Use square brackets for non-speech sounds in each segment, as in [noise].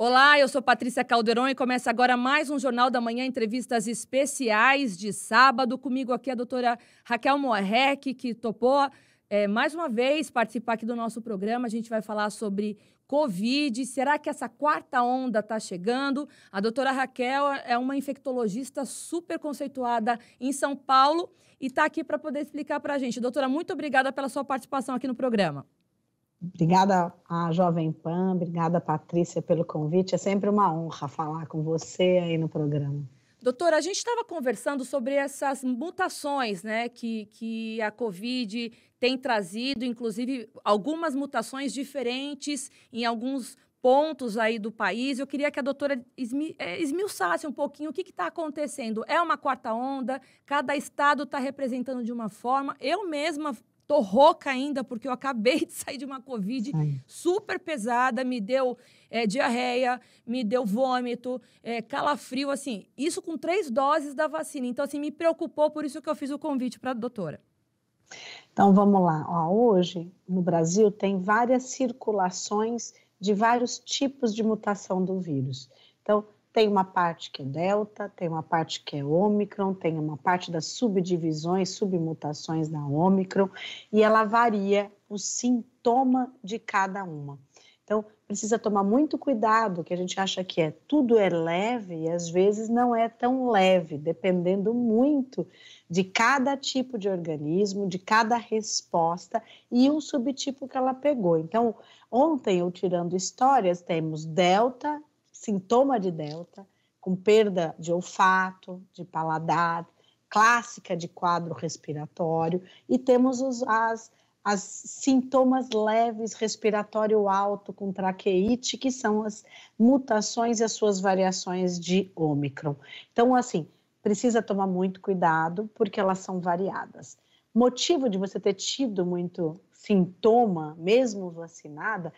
Olá, eu sou Patrícia Calderon e começa agora mais um Jornal da Manhã, entrevistas especiais de sábado. Comigo aqui é a doutora Raquel Moarec, que topou é, mais uma vez participar aqui do nosso programa. A gente vai falar sobre Covid. Será que essa quarta onda está chegando? A doutora Raquel é uma infectologista super conceituada em São Paulo e está aqui para poder explicar para a gente. Doutora, muito obrigada pela sua participação aqui no programa. Obrigada à Jovem Pan, obrigada Patrícia pelo convite. É sempre uma honra falar com você aí no programa. Doutora, a gente estava conversando sobre essas mutações né, que, que a Covid tem trazido, inclusive algumas mutações diferentes em alguns pontos aí do país. Eu queria que a doutora esmi, é, esmiuçasse um pouquinho o que está acontecendo. É uma quarta onda, cada estado está representando de uma forma. Eu mesma Tô rouca ainda, porque eu acabei [laughs] de sair de uma Covid super pesada, me deu é, diarreia, me deu vômito, é, calafrio, assim. Isso com três doses da vacina. Então, assim, me preocupou, por isso que eu fiz o convite para a doutora. Então, vamos lá. Ó, hoje, no Brasil, tem várias circulações de vários tipos de mutação do vírus. Então, tem uma parte que é delta, tem uma parte que é ômicron, tem uma parte das subdivisões, submutações da ômicron, e ela varia o sintoma de cada uma. Então, precisa tomar muito cuidado, que a gente acha que é tudo é leve e às vezes não é tão leve, dependendo muito de cada tipo de organismo, de cada resposta e o subtipo que ela pegou. Então, ontem, eu tirando histórias, temos delta, sintoma de delta, com perda de olfato, de paladar, clássica de quadro respiratório, e temos os, as, as sintomas leves, respiratório alto, com traqueite, que são as mutações e as suas variações de Ômicron. Então, assim, precisa tomar muito cuidado, porque elas são variadas. Motivo de você ter tido muito sintoma, mesmo vacinada,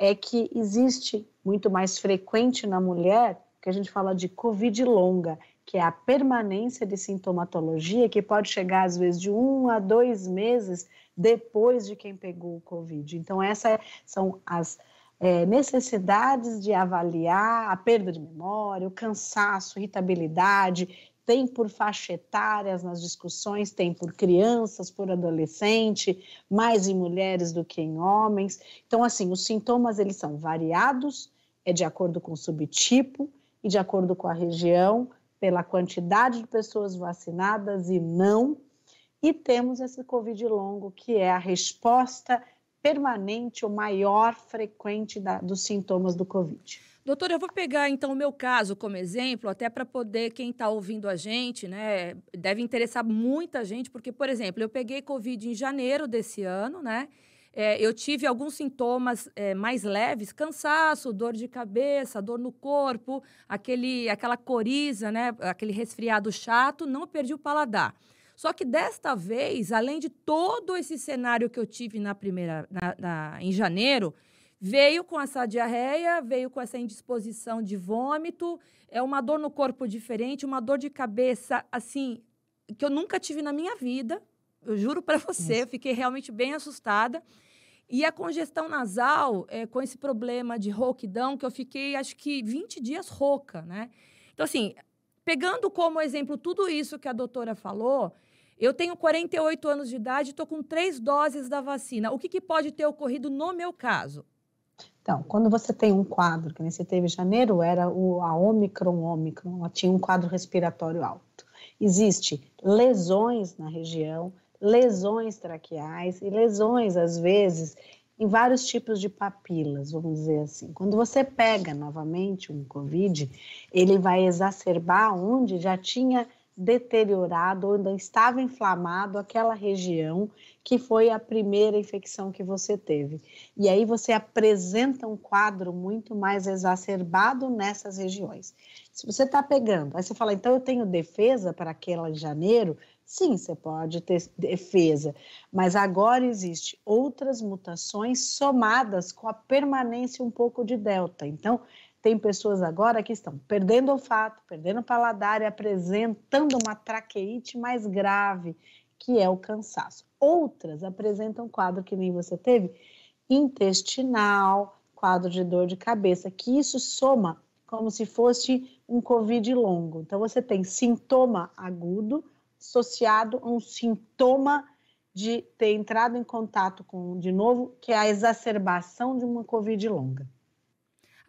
é que existe muito mais frequente na mulher que a gente fala de Covid longa, que é a permanência de sintomatologia que pode chegar às vezes de um a dois meses depois de quem pegou o Covid. Então, essas são as é, necessidades de avaliar a perda de memória, o cansaço, irritabilidade, tem por faixa etárias nas discussões, tem por crianças, por adolescente, mais em mulheres do que em homens. Então, assim, os sintomas eles são variados, é de acordo com o subtipo e de acordo com a região, pela quantidade de pessoas vacinadas e não. E temos esse Covid longo, que é a resposta permanente ou maior frequente da, dos sintomas do Covid. Doutora, eu vou pegar então o meu caso como exemplo, até para poder quem está ouvindo a gente, né, deve interessar muita gente, porque, por exemplo, eu peguei Covid em janeiro desse ano, né? É, eu tive alguns sintomas é, mais leves, cansaço, dor de cabeça, dor no corpo, aquele, aquela coriza, né, aquele resfriado chato, não perdi o paladar. Só que desta vez, além de todo esse cenário que eu tive na primeira, na, na, em janeiro, veio com essa diarreia, veio com essa indisposição de vômito, é uma dor no corpo diferente, uma dor de cabeça assim que eu nunca tive na minha vida. Eu juro para você, fiquei realmente bem assustada. E a congestão nasal, é, com esse problema de rouquidão, que eu fiquei acho que 20 dias rouca, né? Então, assim, pegando como exemplo tudo isso que a doutora falou, eu tenho 48 anos de idade e estou com três doses da vacina. O que, que pode ter ocorrido no meu caso? Então, quando você tem um quadro, que nem você teve em janeiro, era o, a Omicron, Omicron, ela tinha um quadro respiratório alto. Existe lesões na região, lesões traqueais e lesões, às vezes, em vários tipos de papilas, vamos dizer assim. Quando você pega novamente um COVID, ele vai exacerbar onde já tinha deteriorado, ainda estava inflamado aquela região que foi a primeira infecção que você teve. E aí você apresenta um quadro muito mais exacerbado nessas regiões. Se você está pegando, aí você fala, então eu tenho defesa para aquela em janeiro, Sim, você pode ter defesa, mas agora existe outras mutações somadas com a permanência um pouco de delta. Então, tem pessoas agora que estão perdendo olfato, perdendo paladar e apresentando uma traqueite mais grave, que é o cansaço. Outras apresentam quadro que nem você teve, intestinal, quadro de dor de cabeça, que isso soma como se fosse um COVID longo. Então você tem sintoma agudo associado a um sintoma de ter entrado em contato com, de novo, que é a exacerbação de uma COVID longa.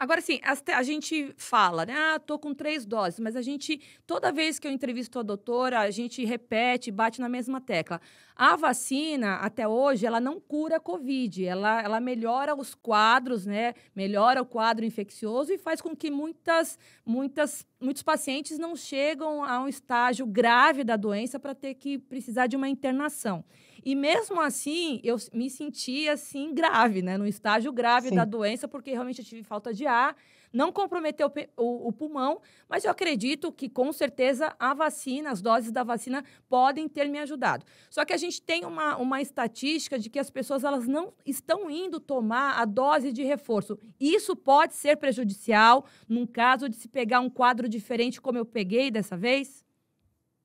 Agora, sim, a, a, gente fala, né? Ah, tô com três doses, mas a gente, toda vez que eu entrevisto a doutora, a gente repete, bate na mesma tecla. A vacina, até hoje, ela não cura a Covid, ela, ela melhora os quadros, né? Melhora o quadro infeccioso e faz com que muitas, muitas, muitos pacientes não chegam a um estágio grave da doença para ter que precisar de uma internação. E mesmo assim, eu me senti assim grave, né? No estágio grave Sim. da doença, porque realmente eu tive falta de ar. Não comprometeu o, o, o, pulmão, mas eu acredito que com certeza a vacina, as doses da vacina podem ter me ajudado. Só que a gente tem uma, uma estatística de que as pessoas elas não estão indo tomar a dose de reforço. Isso pode ser prejudicial num caso de se pegar um quadro diferente como eu peguei dessa vez?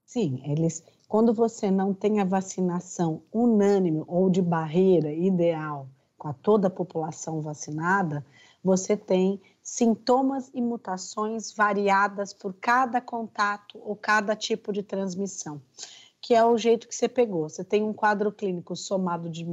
Sim, eles quando você não tem a vacinação unânime ou de barreira ideal com a toda a população vacinada, você tem sintomas e mutações variadas por cada contato ou cada tipo de transmissão, que é o jeito que você pegou. Você tem um quadro clínico somado de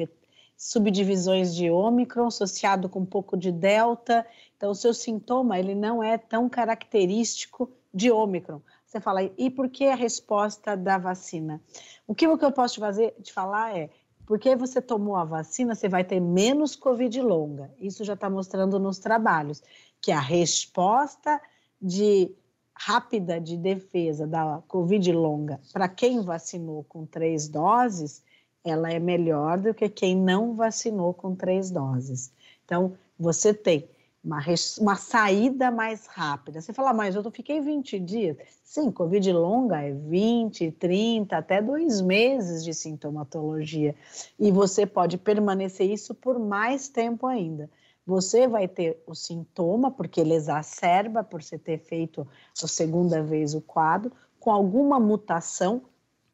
subdivisões de Ômicron, associado com um pouco de Delta. Então, o seu sintoma ele não é tão característico de Ômicron. Você fala, e por que a resposta da vacina? O que, o que eu posso te, fazer, te falar é, porque você tomou a vacina, você vai ter menos Covid longa. Isso já está mostrando nos trabalhos, que a resposta de rápida de defesa da Covid longa para quem vacinou com três doses, ela é melhor do que quem não vacinou com três doses. Então, você tem uma, uma saída mais rápida. Você fala, mas eu fiquei 20 dias. Sim, Covid longa é 20, 30, até dois meses de sintomatologia. E você pode permanecer isso por mais tempo ainda. Você vai ter o sintoma, porque ele exacerba por você ter feito a segunda vez o quadro, com alguma mutação,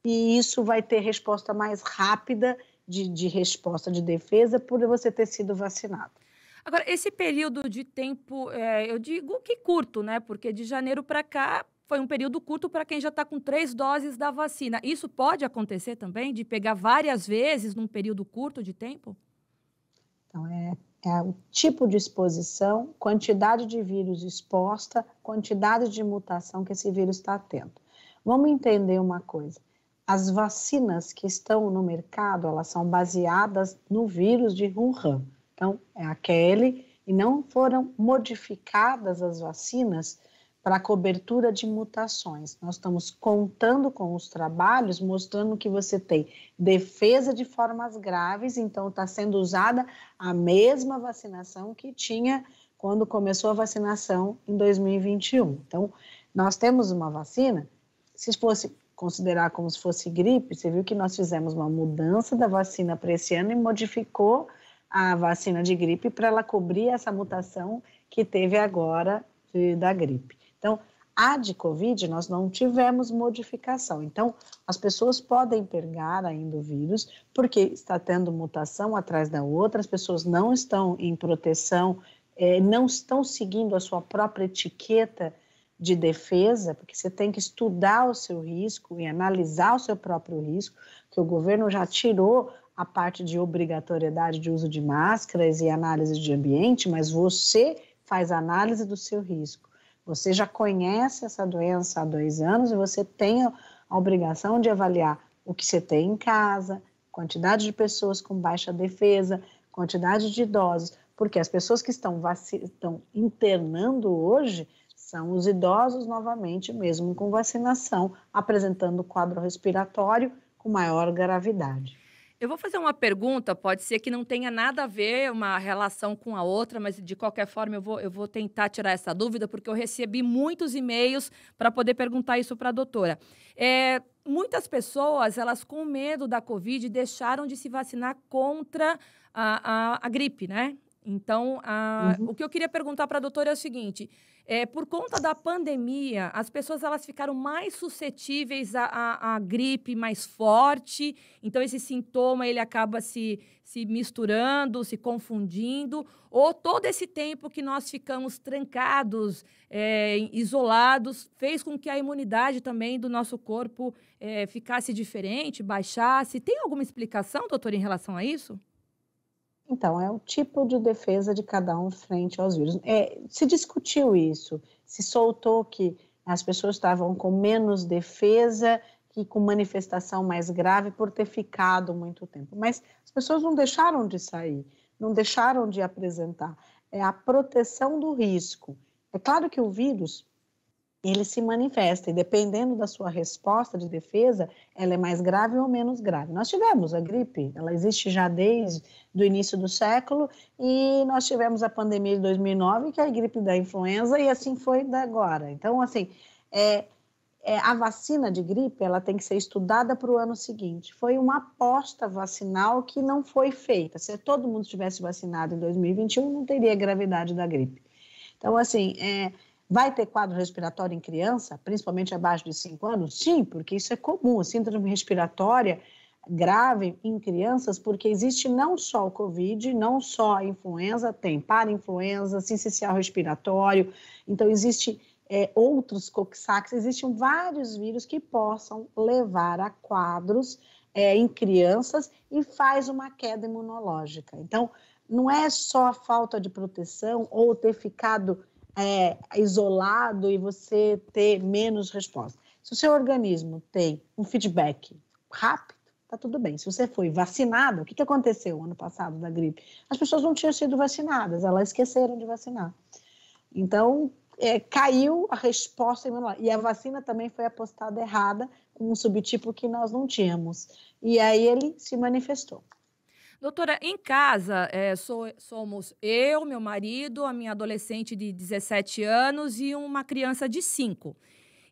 e isso vai ter resposta mais rápida de, de resposta de defesa por você ter sido vacinado. Agora, esse período de tempo, é, eu digo que curto, né? Porque de janeiro para cá foi um período curto para quem já está com três doses da vacina. Isso pode acontecer também, de pegar várias vezes num período curto de tempo? Então, é, é o tipo de exposição, quantidade de vírus exposta, quantidade de mutação que esse vírus está tendo. Vamos entender uma coisa. As vacinas que estão no mercado, elas são baseadas no vírus de Wuhan. Então, é aquele, e não foram modificadas as vacinas para cobertura de mutações. Nós estamos contando com os trabalhos mostrando que você tem defesa de formas graves, então está sendo usada a mesma vacinação que tinha quando começou a vacinação em 2021. Então, nós temos uma vacina, se fosse considerar como se fosse gripe, você viu que nós fizemos uma mudança da vacina para esse ano e modificou a vacina de gripe para ela cobrir essa mutação que teve agora de, da gripe. Então, a de Covid, nós não tivemos modificação. Então, as pessoas podem pegar ainda o vírus, porque está tendo mutação atrás da outra, as pessoas não estão em proteção, é, não estão seguindo a sua própria etiqueta de defesa, porque você tem que estudar o seu risco e analisar o seu próprio risco, que o governo já tirou a parte de obrigatoriedade de uso de máscaras e análise de ambiente, mas você faz análise do seu risco. Você já conhece essa doença há dois anos e você tem a obrigação de avaliar o que você tem em casa, quantidade de pessoas com baixa defesa, quantidade de idosos, porque as pessoas que estão, estão internando hoje são os idosos novamente, mesmo com vacinação, apresentando quadro respiratório com maior gravidade. Eu vou fazer uma pergunta, pode ser que não tenha nada a ver uma relação com a outra, mas de qualquer forma eu vou, eu vou tentar tirar essa dúvida, porque eu recebi muitos e-mails para poder perguntar isso para a doutora. É, muitas pessoas, elas com medo da Covid, deixaram de se vacinar contra a, a, a gripe, né? Então, a, uhum. o que eu queria perguntar para a doutora é o seguinte: é, por conta da pandemia, as pessoas elas ficaram mais suscetíveis à, gripe mais forte. Então, esse sintoma ele acaba se, se misturando, se confundindo, ou todo esse tempo que nós ficamos trancados, é, isolados, fez com que a imunidade também do nosso corpo é, ficasse diferente, baixasse. Tem alguma explicação, doutora, em relação a isso? Então, é o tipo de defesa de cada um frente aos vírus. É, se discutiu isso, se soltou que as pessoas estavam com menos defesa e com manifestação mais grave por ter ficado muito tempo. Mas as pessoas não deixaram de sair, não deixaram de apresentar. É a proteção do risco. É claro que o vírus ele se manifesta. E dependendo da sua resposta de defesa, ela é mais grave ou menos grave. Nós tivemos a gripe, ela existe já desde do início do século, e nós tivemos a pandemia de 2009, que é a gripe da influenza, e assim foi da agora. Então, assim, é, é, a vacina de gripe ela tem que ser estudada para o ano seguinte. Foi uma aposta vacinal que não foi feita. Se todo mundo tivesse vacinado em 2021, não teria gravidade da gripe. Então, assim, é, Vai ter quadro respiratório em criança, principalmente abaixo de 5 anos? Sim, porque isso é comum. A síndrome respiratória grave em crianças, porque existe não só o Covid, não só a influenza, tem parainfluenza, sincicial respiratório, então existe é, outros coxax, existem vários vírus que possam levar a quadros é, em crianças e faz uma queda imunológica. Então, não é só a falta de proteção ou ter ficado é, isolado e você ter menos resposta. Se o seu organismo tem um feedback rápido, tá tudo bem. Se você foi vacinado, o que, que aconteceu ano passado da gripe? As pessoas não tinham sido vacinadas, elas esqueceram de vacinar. Então, é, caiu a resposta imunológica. E a vacina também foi apostada errada, com um subtipo que nós não tínhamos. E aí ele se manifestou. Doutora, em casa é, eh, sou, somos eu, meu marido, a minha adolescente de 17 anos e uma criança de 5.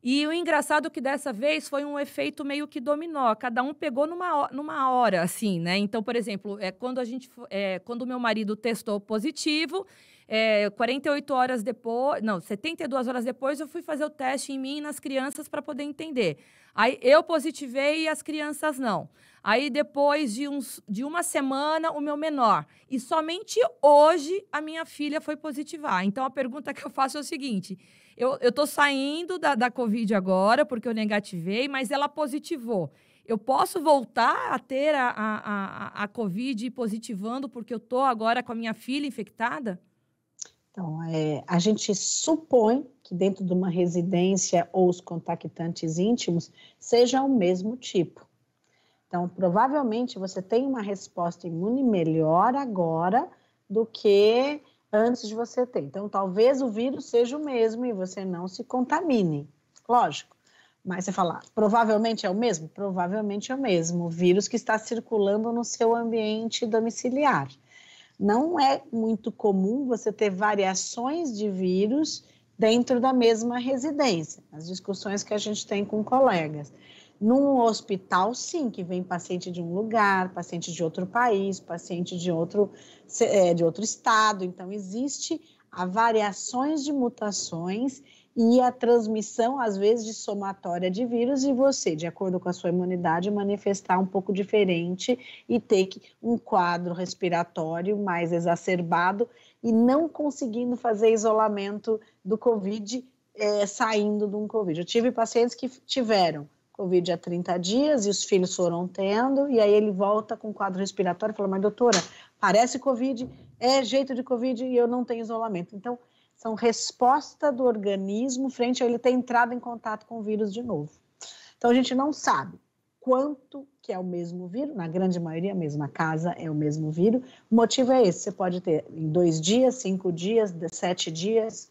E o engraçado é que dessa vez foi um efeito meio que dominó. Cada um pegou numa, numa hora, assim, né? Então, por exemplo, é, quando a gente é, quando meu marido testou positivo, é, 48 horas depois, não, 72 horas depois, eu fui fazer o teste em mim e nas crianças para poder entender. Aí eu positivei e as crianças não. Aí depois de, uns, de uma semana, o meu menor. E somente hoje a minha filha foi positivar. Então a pergunta que eu faço é o seguinte: eu estou saindo da, da Covid agora, porque eu negativei, mas ela positivou. Eu posso voltar a ter a, a, a, a Covid positivando porque eu estou agora com a minha filha infectada? Então, é, a gente supõe que dentro de uma residência ou os contactantes íntimos sejam o mesmo tipo. Então, provavelmente você tem uma resposta imune melhor agora do que antes de você ter. Então, talvez o vírus seja o mesmo e você não se contamine. Lógico. Mas você falar, provavelmente é o mesmo? Provavelmente é o mesmo. O vírus que está circulando no seu ambiente domiciliar. Não é muito comum você ter variações de vírus dentro da mesma residência, as discussões que a gente tem com colegas. Num hospital, sim, que vem paciente de um lugar, paciente de outro país, paciente de outro, eh, de outro estado. Então, existe a variações de mutações e a transmissão, às vezes, de somatória de vírus e você, de acordo com a sua imunidade, manifestar um pouco diferente e ter um quadro respiratório mais exacerbado e não conseguindo fazer isolamento do Covid, é, saindo de um Covid. Eu tive pacientes que tiveram Covid há 30 dias e os filhos foram tendo, e aí ele volta com quadro respiratório e fala, mas doutora, parece Covid, é jeito de Covid e eu não tenho isolamento. Então, são então, resposta do organismo frente a ele ter entrado em contato com o vírus de novo. Então a gente não sabe quanto que é o mesmo vírus, na grande maioria a mesma casa é o mesmo vírus. O motivo é esse, você pode ter em dois dias, cinco dias, sete dias,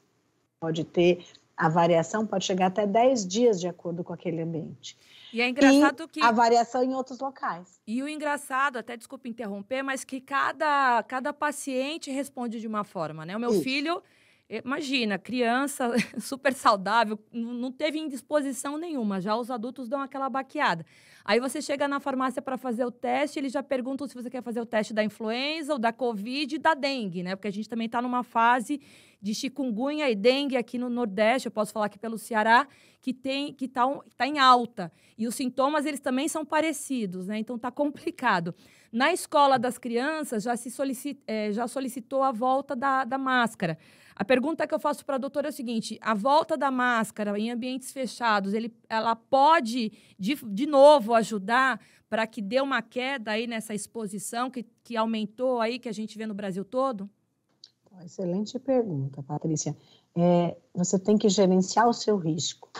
pode ter a variação, pode chegar até dez dias de acordo com aquele ambiente. E é engraçado e que. A variação em outros locais. E o engraçado, até desculpa interromper, mas que cada, cada paciente responde de uma forma, né? O meu Isso. filho é, imagina, criança [laughs] super saudável, não teve indisposição nenhuma, já os adultos dão aquela baqueada. Aí você chega na farmácia para fazer o teste, eles já perguntam se você quer fazer o teste da influenza ou da Covid e da dengue, né? Porque a gente também está numa fase de chikungunya e dengue aqui no Nordeste, eu posso falar aqui pelo Ceará, que tem que está tá em alta. E os sintomas, eles também são parecidos, né? Então, está complicado. Na escola das crianças, já, se solicit, é, eh, já solicitou a volta da, da máscara. A pergunta que eu faço para a doutora é a seguinte: a volta da máscara em ambientes fechados, ele, ela pode, de, de novo, ajudar para que dê uma queda aí nessa exposição que, que aumentou aí, que a gente vê no Brasil todo? Excelente pergunta, Patrícia. É, você tem que gerenciar o seu risco.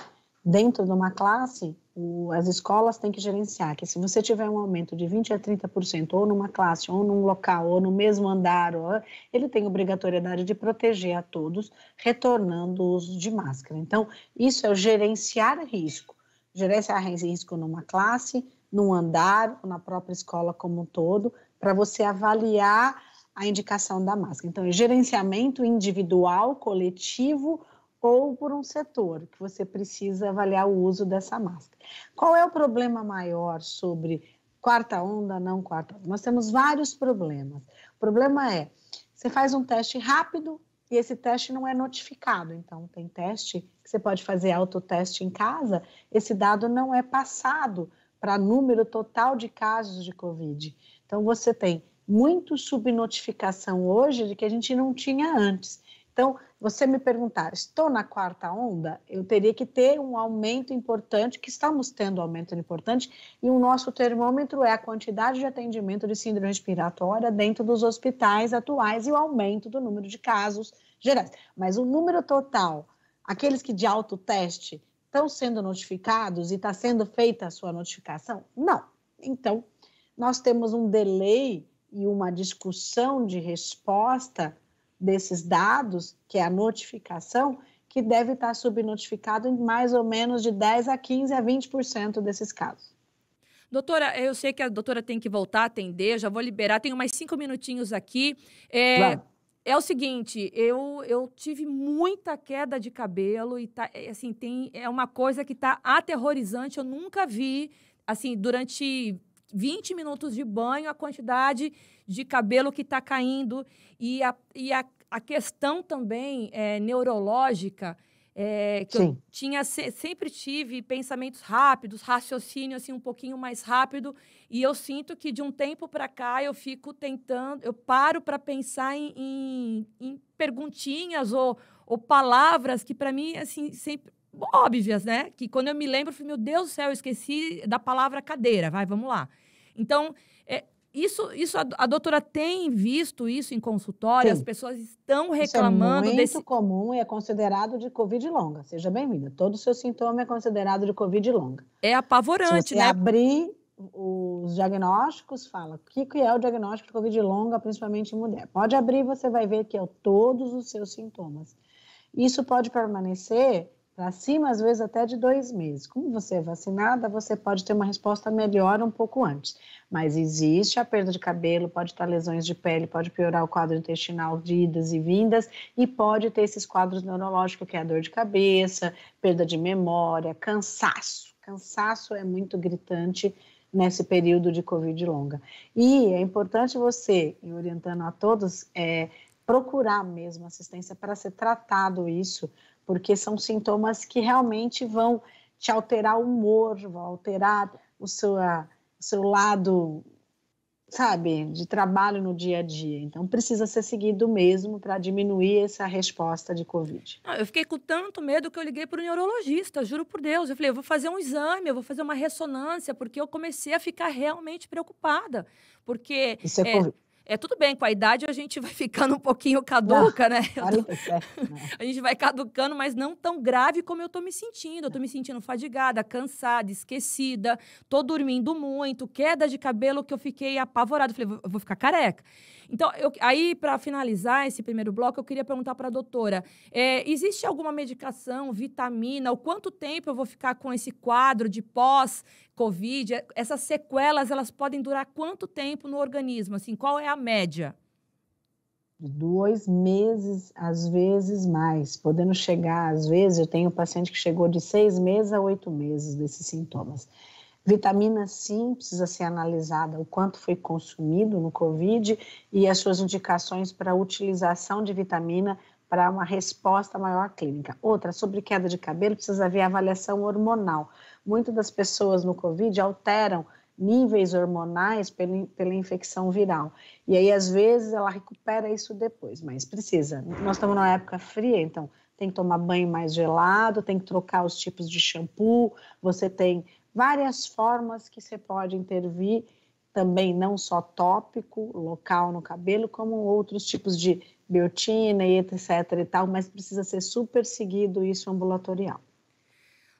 Dentro de uma classe, o, as escolas têm que gerenciar que se você tiver um aumento de 20 a 30% ou numa classe, ou num local, ou no mesmo andar, ou, ele tem obrigatoriedade de proteger a todos, retornando o uso de máscara. Então, isso é gerenciar risco. Gerenciar risco numa classe, num andar, ou na própria escola como um todo, para você avaliar a indicação da máscara. Então, é gerenciamento individual, coletivo, ou por um setor, que você precisa avaliar o uso dessa máscara. Qual é o problema maior sobre quarta onda, não quarta onda? Nós temos vários problemas. O problema é, você faz um teste rápido e esse teste não é notificado. Então, tem teste que você pode fazer autoteste em casa, esse dado não é passado para número total de casos de Covid. Então, você tem muito subnotificação hoje de que a gente não tinha antes. Então, você me perguntar, estou na quarta onda? Eu teria que ter um aumento importante, que estamos tendo um aumento importante, e o nosso termômetro é a quantidade de atendimento de síndrome respiratória dentro dos hospitais atuais e o aumento do número de casos gerais. Mas o número total, aqueles que de autoteste estão sendo notificados e está sendo feita a sua notificação? Não. Então, nós temos um delay e uma discussão de resposta desses dados, que é a notificação, que deve estar subnotificado em mais ou menos de 10 a 15 a 20% desses casos. Doutora, eu sei que a doutora tem que voltar a atender, já vou liberar, tenho mais cinco minutinhos aqui. É, é o seguinte, eu, eu tive muita queda de cabelo e tá, é, assim, tem, é uma coisa que está aterrorizante, eu nunca vi, assim, durante 20 minutos de banho, a quantidade de cabelo que está caindo e a, e a a questão também é, neurológica, é, que Sim. eu tinha, sempre tive pensamentos rápidos, raciocínio assim, um pouquinho mais rápido, e eu sinto que de um tempo para cá eu fico tentando, eu paro para pensar em, em, em, perguntinhas ou, ou palavras que para mim assim sempre óbvias, né? Que quando eu me lembro, eu falo, meu Deus do céu, eu esqueci da palavra cadeira, vai, vamos lá. Então, isso, isso a, a doutora tem visto isso em consultório, Sim. as pessoas estão reclamando isso é muito desse... comum e é considerado de covid longa. Seja bem-vinda. Todo seu sintoma é considerado de covid longa. É apavorante, Se você né? abrir os diagnósticos, fala o que é o diagnóstico de covid longa, principalmente em mulher. Pode abrir, você vai ver que é todos os seus sintomas. Isso pode permanecer para cima, às vezes até de dois meses. Como você é vacinada, você pode ter uma resposta melhor um pouco antes. Mas existe a perda de cabelo, pode estar lesões de pele, pode piorar o quadro intestinal de idas e vindas e pode ter esses quadros neurológicos, que é a dor de cabeça, perda de memória, cansaço. Cansaço é muito gritante nesse período de Covid longa. E é importante você, orientando a todos, é, procurar mesmo assistência para ser tratado isso, porque são sintomas que realmente vão te alterar o humor, vão alterar o seu, a, o seu lado, sabe, de trabalho no dia a dia. Então, precisa ser seguido mesmo para diminuir essa resposta de Covid. Não, ah, eu fiquei com tanto medo que eu liguei para o neurologista, juro por Deus. Eu falei, eu vou fazer um exame, eu vou fazer uma ressonância, porque eu comecei a ficar realmente preocupada. Porque. Isso é, é é tudo bem, com a idade a gente vai [laughs] ficando um pouquinho caduca, ah, né? Tô... Né? [laughs] a gente vai caducando, mas não tão grave como eu tô me sentindo. Eu tô me sentindo fadigada, cansada, esquecida, tô dormindo muito, queda de cabelo que eu fiquei apavorada. Falei, vou ficar careca. Então, eu, aí, para finalizar esse primeiro bloco, eu queria perguntar para a doutora: é, existe alguma medicação, vitamina, o quanto tempo eu vou ficar com esse quadro de pós-Covid? Essas sequelas, elas podem durar quanto tempo no organismo? Assim, qual é a média? dois meses, às vezes mais, podendo chegar, às vezes, eu tenho um paciente que chegou de seis meses a oito meses desses sintomas. Vitamina sim precisa ser analisada o quanto foi consumido no COVID e as suas indicações para a utilização de vitamina para uma resposta maior clínica. Outra, sobre queda de cabelo, precisa ver avaliação hormonal. Muitas das pessoas no COVID alteram níveis hormonais pela, pela infecção viral. E aí, às vezes, ela recupera isso depois, mas precisa. Nós estamos numa época fria, então tem que tomar banho mais gelado, tem que trocar os tipos de shampoo, você tem várias formas que você pode intervir, também não só tópico, local no cabelo, como outros tipos de biotina e etc e tal, mas precisa ser super seguido isso ambulatorial.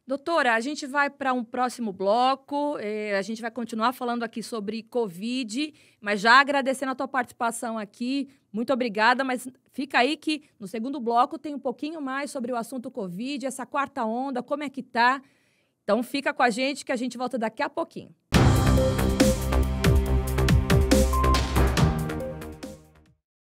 Doutora, a gente vai para um próximo bloco, eh, a gente vai continuar falando aqui sobre Covid, mas já agradecendo a tua participação aqui, muito obrigada, mas fica aí que no segundo bloco tem um pouquinho mais sobre o assunto Covid, essa quarta onda, como é que está então fica com a gente que a gente volta daqui a pouquinho.